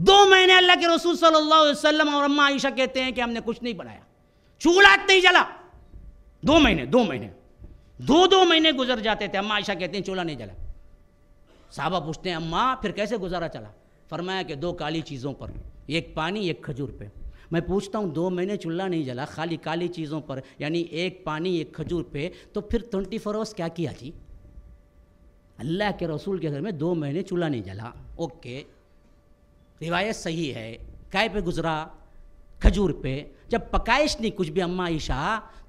दो महीने अल्लाह के रसूल सल्लल्लाहु अलैहि वसल्लम और अम्मा आयशा कहते हैं कि हमने कुछ नहीं बनाया चूल्हा नहीं जला दो महीने दो महीने दो दो महीने गुजर जाते थे अम्मा आयशा कहते हैं चूल्हा नहीं जला साहबा पूछते हैं अम्मा फिर कैसे गुजारा चला फरमाया कि दो काली चीज़ों पर एक पानी एक खजूर पे मैं पूछता हूँ दो महीने चूल्हा नहीं जला खाली काली चीज़ों पर यानी एक पानी एक खजूर पे तो फिर ट्वेंटी फोर आवर्स क्या किया जी अल्लाह के रसूल के घर में दो महीने चूल्हा नहीं जला ओके रिवायत सही है काय पे गुजरा खजूर पे जब पकाइश नहीं कुछ भी अम्मा ईशा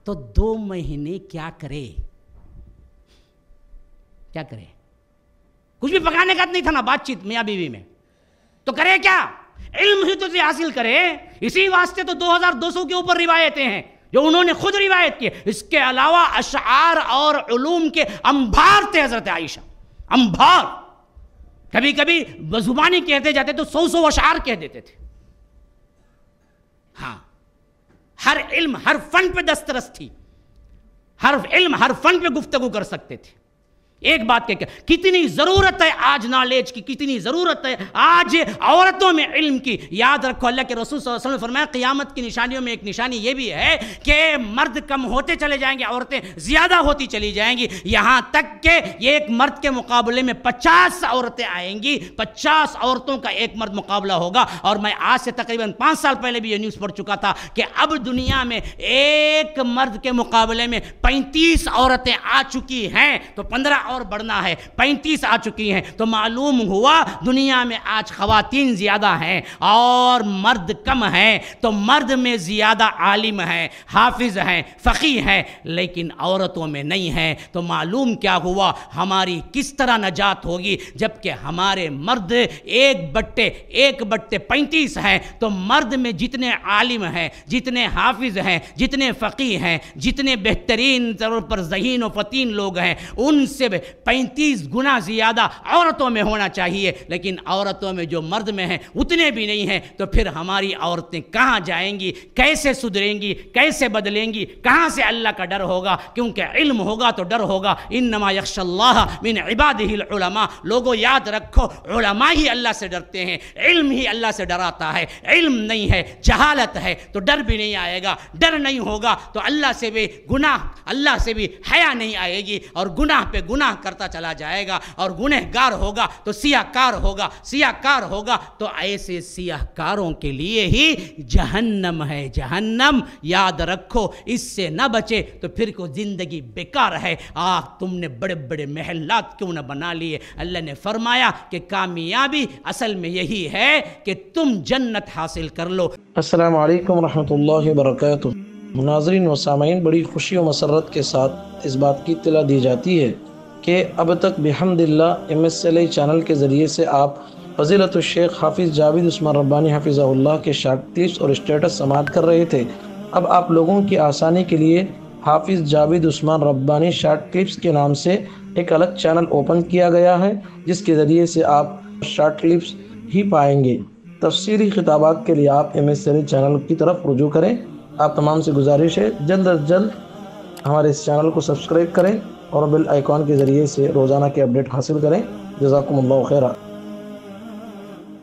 तो दो महीने क्या करे क्या करे कुछ भी पकाने का तो नहीं था ना बातचीत मियाँ बीवी में तो करे क्या इल्म ही तो हासिल करे इसी वास्ते तो 2200 के ऊपर रिवायतें हैं जो उन्होंने खुद रिवायत की इसके अलावा अशार और उलूम के अंबार थे हजरत आयशा अंबार कभी कभी जुबानी कहते जाते तो सौ सौ अशार कह देते थे हाँ हर इल्म हर फन पे दस्तरस थी हर इल्म हर फन पे गुफ्तगु कर सकते थे एक बात कह कितनी ज़रूरत है आज नॉलेज की कितनी ज़रूरत है आज औरतों में इल्म की याद रखो अल्लाह के रसूल वसल्लम फरमाया क़ियामत की निशानियों में एक निशानी यह भी है कि मर्द कम होते चले जाएंगे औरतें ज़्यादा होती चली जाएंगी यहां तक के एक मर्द के मुकाबले में पचास औरतें आएंगी पचास औरतों का एक मर्द मुकाबला होगा और मैं आज से तकरीबन पांच साल पहले भी यह न्यूज़ पढ़ चुका था कि अब दुनिया में एक मर्द के मुकाबले में पैंतीस औरतें आ चुकी हैं तो पंद्रह और बढ़ना है पैंतीस आ चुकी हैं तो मालूम हुआ दुनिया में आज खातन ज़्यादा हैं और मर्द कम हैं तो मर्द में ज़्यादा आलिम हैं हाफिज हैं फ़की हैं लेकिन औरतों में नहीं हैं तो मालूम क्या हुआ हमारी किस तरह नजात होगी जबकि हमारे मर्द एक बट्टे एक बट्टे पैंतीस हैं तो मर्द में जितने आलिम हैं जितने हाफिज हैं जितने फ़की हैं जितने बेहतरीन तौर पर जहीन व फ़तीन लोग हैं उनसे पैंतीस गुना ज़्यादा औरतों में होना चाहिए लेकिन औरतों में जो मर्द में हैं उतने भी नहीं हैं तो फिर हमारी औरतें कहाँ जाएंगी कैसे सुधरेंगी कैसे बदलेंगी कहाँ से अल्लाह का डर होगा क्योंकि इल्म होगा तो डर होगा इन नमा यक्षल्लाह मिन इबादमा लोगों याद रखो उलमा ही अल्लाह से डरते हैं इल्म ही अल्लाह से डराता है इल्म नहीं है जहालत है तो डर भी नहीं आएगा डर नहीं होगा तो अल्लाह से भी गुनाह अल्लाह से भी हया नहीं आएगी और गुनाह पे गुनाह गुनाह करता चला जाएगा और गुनहगार होगा तो सियाकार होगा सियाकार होगा तो ऐसे सियाकारों के लिए ही जहन्नम है जहन्नम याद रखो इससे न बचे तो फिर को ज़िंदगी बेकार है आ तुमने बड़े बड़े महलात क्यों ना बना लिए अल्लाह ने फरमाया कि कामयाबी असल में यही है कि तुम जन्नत हासिल कर लो अस्सलाम वालेकुम रहमतुल्लाहि नाजरीन व सामीन बड़ी खुशी व मसरत के साथ इस बात की इतला दी जाती है कि अब तक बेहमदिल्ला M S L I channel के ज़रिए से आप फजीलत शेख हाफिज़ जावेद उस्मान रब्बानी हाफिज़ाल्ला के शार्ट क्लिप्स और स्टेटस समाप्त कर रहे थे अब आप लोगों की आसानी के लिए हाफिज़ जावेद उस्मान रब्बानी शार्ट क्लिप्स के नाम से एक अलग चैनल ओपन किया गया है जिसके ज़रिए से आप शार्ट क्लिप्स ही पाएंगे तफसीरी खिताबात के लिए आप एम एस चैनल की तरफ रुजू करें आप तमाम से गुजारिश है जल्द अज जल्द हमारे इस चैनल को सब्सक्राइब करें और बेल आइकॉन के ज़रिए से रोज़ाना के अपडेट हासिल करें जजाकम्ला खैरा